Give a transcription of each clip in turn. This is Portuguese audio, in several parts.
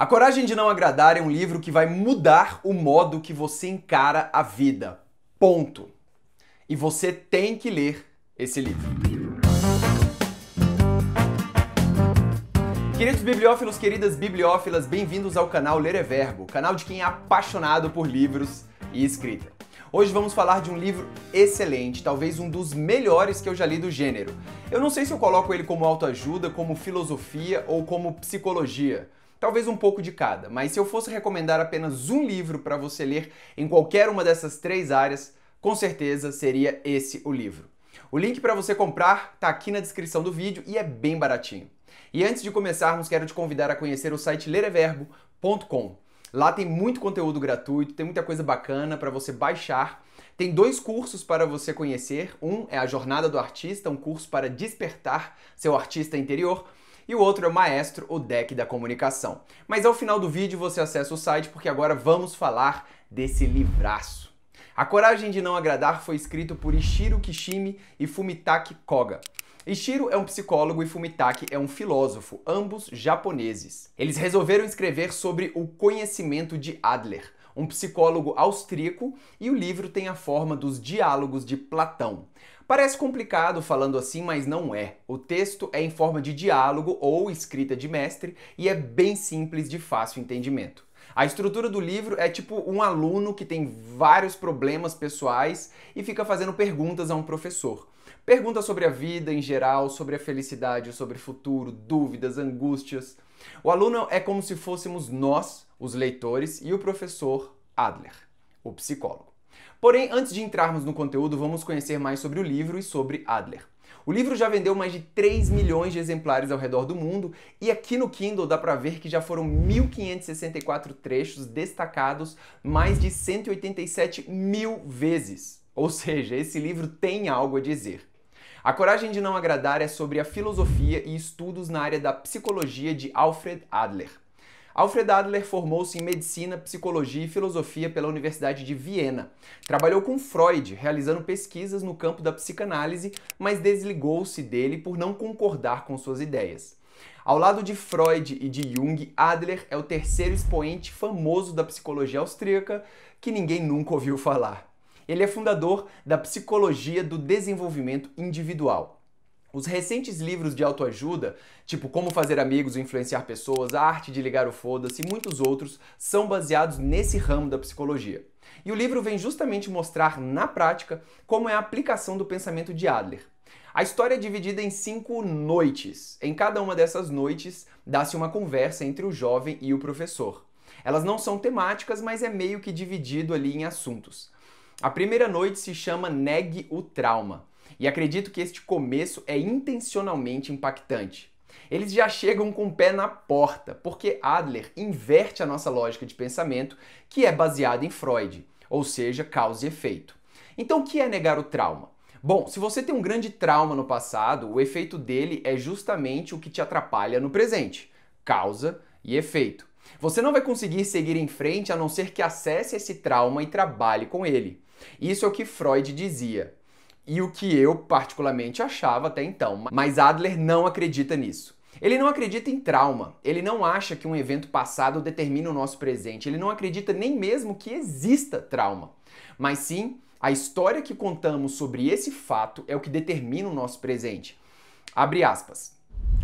A Coragem de Não Agradar é um livro que vai mudar o modo que você encara a vida. Ponto. E você tem que ler esse livro. Queridos bibliófilos, queridas bibliófilas, bem-vindos ao canal Ler é Verbo, canal de quem é apaixonado por livros e escrita. Hoje vamos falar de um livro excelente, talvez um dos melhores que eu já li do gênero. Eu não sei se eu coloco ele como autoajuda, como filosofia ou como psicologia talvez um pouco de cada, mas se eu fosse recomendar apenas um livro para você ler em qualquer uma dessas três áreas, com certeza seria esse o livro. O link para você comprar está aqui na descrição do vídeo e é bem baratinho. E antes de começarmos, quero te convidar a conhecer o site lereverbo.com. Lá tem muito conteúdo gratuito, tem muita coisa bacana para você baixar. Tem dois cursos para você conhecer. Um é a Jornada do Artista, um curso para despertar seu artista interior e o outro é o Maestro, o deck da comunicação. Mas ao final do vídeo você acessa o site porque agora vamos falar desse livraço. A Coragem de Não Agradar foi escrito por Ishiro Kishimi e Fumitaki Koga. Ishiro é um psicólogo e Fumitaki é um filósofo, ambos japoneses. Eles resolveram escrever sobre o conhecimento de Adler, um psicólogo austríaco, e o livro tem a forma dos diálogos de Platão. Parece complicado falando assim, mas não é. O texto é em forma de diálogo ou escrita de mestre e é bem simples de fácil entendimento. A estrutura do livro é tipo um aluno que tem vários problemas pessoais e fica fazendo perguntas a um professor. Perguntas sobre a vida em geral, sobre a felicidade, sobre o futuro, dúvidas, angústias. O aluno é como se fôssemos nós, os leitores, e o professor Adler, o psicólogo. Porém, antes de entrarmos no conteúdo, vamos conhecer mais sobre o livro e sobre Adler. O livro já vendeu mais de 3 milhões de exemplares ao redor do mundo e aqui no Kindle dá para ver que já foram 1.564 trechos destacados mais de 187 mil vezes. Ou seja, esse livro tem algo a dizer. A Coragem de Não Agradar é sobre a filosofia e estudos na área da psicologia de Alfred Adler. Alfred Adler formou-se em medicina, psicologia e filosofia pela Universidade de Viena. Trabalhou com Freud, realizando pesquisas no campo da psicanálise, mas desligou-se dele por não concordar com suas ideias. Ao lado de Freud e de Jung, Adler é o terceiro expoente famoso da psicologia austríaca que ninguém nunca ouviu falar. Ele é fundador da psicologia do desenvolvimento individual. Os recentes livros de autoajuda, tipo Como Fazer Amigos e Influenciar Pessoas, A Arte de Ligar o Foda-se e muitos outros, são baseados nesse ramo da psicologia. E o livro vem justamente mostrar, na prática, como é a aplicação do pensamento de Adler. A história é dividida em cinco noites. Em cada uma dessas noites, dá-se uma conversa entre o jovem e o professor. Elas não são temáticas, mas é meio que dividido ali em assuntos. A primeira noite se chama Negue o Trauma. E acredito que este começo é intencionalmente impactante. Eles já chegam com o pé na porta, porque Adler inverte a nossa lógica de pensamento, que é baseada em Freud, ou seja, causa e efeito. Então, o que é negar o trauma? Bom, se você tem um grande trauma no passado, o efeito dele é justamente o que te atrapalha no presente: causa e efeito. Você não vai conseguir seguir em frente a não ser que acesse esse trauma e trabalhe com ele. Isso é o que Freud dizia e o que eu particularmente achava até então. Mas Adler não acredita nisso. Ele não acredita em trauma, ele não acha que um evento passado determina o nosso presente, ele não acredita nem mesmo que exista trauma, mas sim a história que contamos sobre esse fato é o que determina o nosso presente. Abre aspas.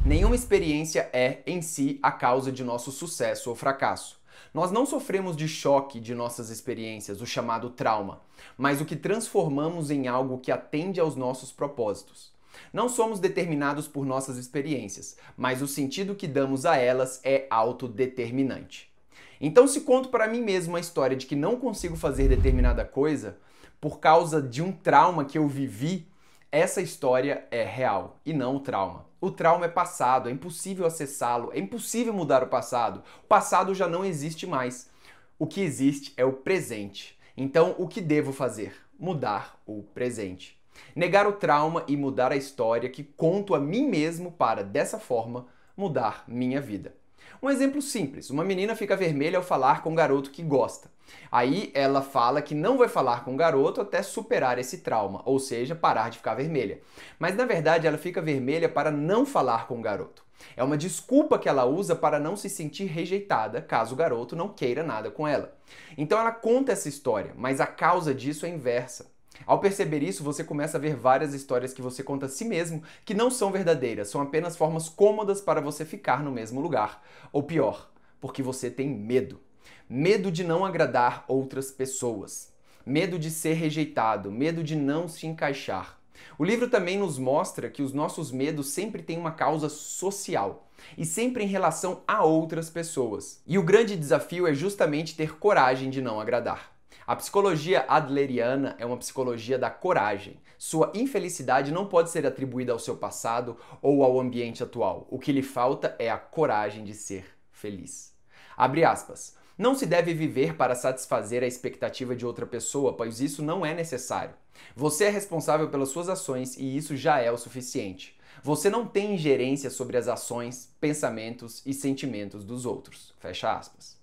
Nenhuma experiência é, em si, a causa de nosso sucesso ou fracasso. Nós não sofremos de choque de nossas experiências, o chamado trauma, mas o que transformamos em algo que atende aos nossos propósitos. Não somos determinados por nossas experiências, mas o sentido que damos a elas é autodeterminante. Então, se conto para mim mesmo a história de que não consigo fazer determinada coisa por causa de um trauma que eu vivi, essa história é real e não o trauma. O trauma é passado, é impossível acessá-lo, é impossível mudar o passado. O passado já não existe mais. O que existe é o presente. Então, o que devo fazer? Mudar o presente. Negar o trauma e mudar a história que conto a mim mesmo para, dessa forma, mudar minha vida. Um exemplo simples: uma menina fica vermelha ao falar com um garoto que gosta. Aí ela fala que não vai falar com o garoto até superar esse trauma, ou seja, parar de ficar vermelha. Mas na verdade ela fica vermelha para não falar com o garoto. É uma desculpa que ela usa para não se sentir rejeitada caso o garoto não queira nada com ela. Então ela conta essa história, mas a causa disso é inversa. Ao perceber isso, você começa a ver várias histórias que você conta a si mesmo que não são verdadeiras, são apenas formas cômodas para você ficar no mesmo lugar. Ou pior, porque você tem medo. Medo de não agradar outras pessoas. Medo de ser rejeitado, medo de não se encaixar. O livro também nos mostra que os nossos medos sempre têm uma causa social e sempre em relação a outras pessoas. E o grande desafio é justamente ter coragem de não agradar. A psicologia adleriana é uma psicologia da coragem. Sua infelicidade não pode ser atribuída ao seu passado ou ao ambiente atual. O que lhe falta é a coragem de ser feliz. Abre aspas. Não se deve viver para satisfazer a expectativa de outra pessoa, pois isso não é necessário. Você é responsável pelas suas ações e isso já é o suficiente. Você não tem ingerência sobre as ações, pensamentos e sentimentos dos outros. Fecha aspas.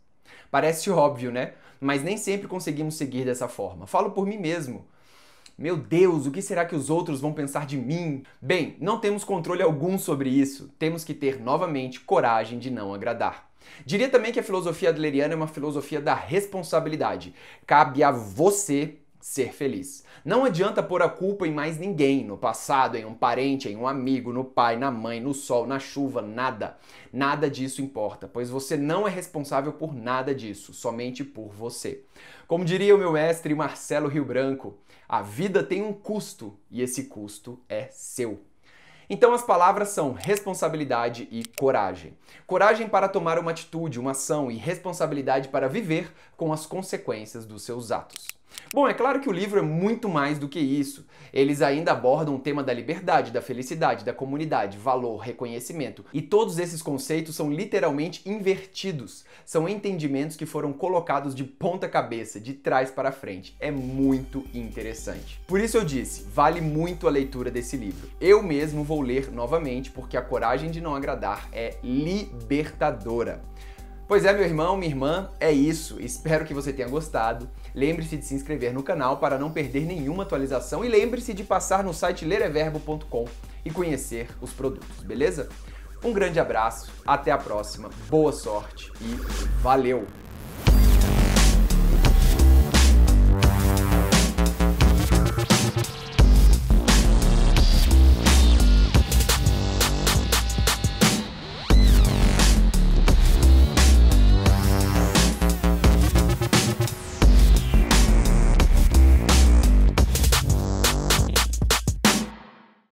Parece óbvio, né? Mas nem sempre conseguimos seguir dessa forma. Falo por mim mesmo. Meu Deus, o que será que os outros vão pensar de mim? Bem, não temos controle algum sobre isso. Temos que ter novamente coragem de não agradar. Diria também que a filosofia adleriana é uma filosofia da responsabilidade. Cabe a você ser feliz. Não adianta pôr a culpa em mais ninguém, no passado, em um parente, em um amigo, no pai, na mãe, no sol, na chuva, nada. Nada disso importa, pois você não é responsável por nada disso, somente por você. Como diria o meu mestre Marcelo Rio Branco, a vida tem um custo e esse custo é seu. Então as palavras são responsabilidade e coragem. Coragem para tomar uma atitude, uma ação e responsabilidade para viver com as consequências dos seus atos. Bom, é claro que o livro é muito mais do que isso. Eles ainda abordam o tema da liberdade, da felicidade, da comunidade, valor, reconhecimento. E todos esses conceitos são literalmente invertidos. São entendimentos que foram colocados de ponta cabeça, de trás para frente. É muito interessante. Por isso eu disse, vale muito a leitura desse livro. Eu mesmo vou ler novamente porque a coragem de não agradar é libertadora. Pois é, meu irmão, minha irmã, é isso. Espero que você tenha gostado. Lembre-se de se inscrever no canal para não perder nenhuma atualização e lembre-se de passar no site lereverbo.com e conhecer os produtos, beleza? Um grande abraço, até a próxima, boa sorte e valeu!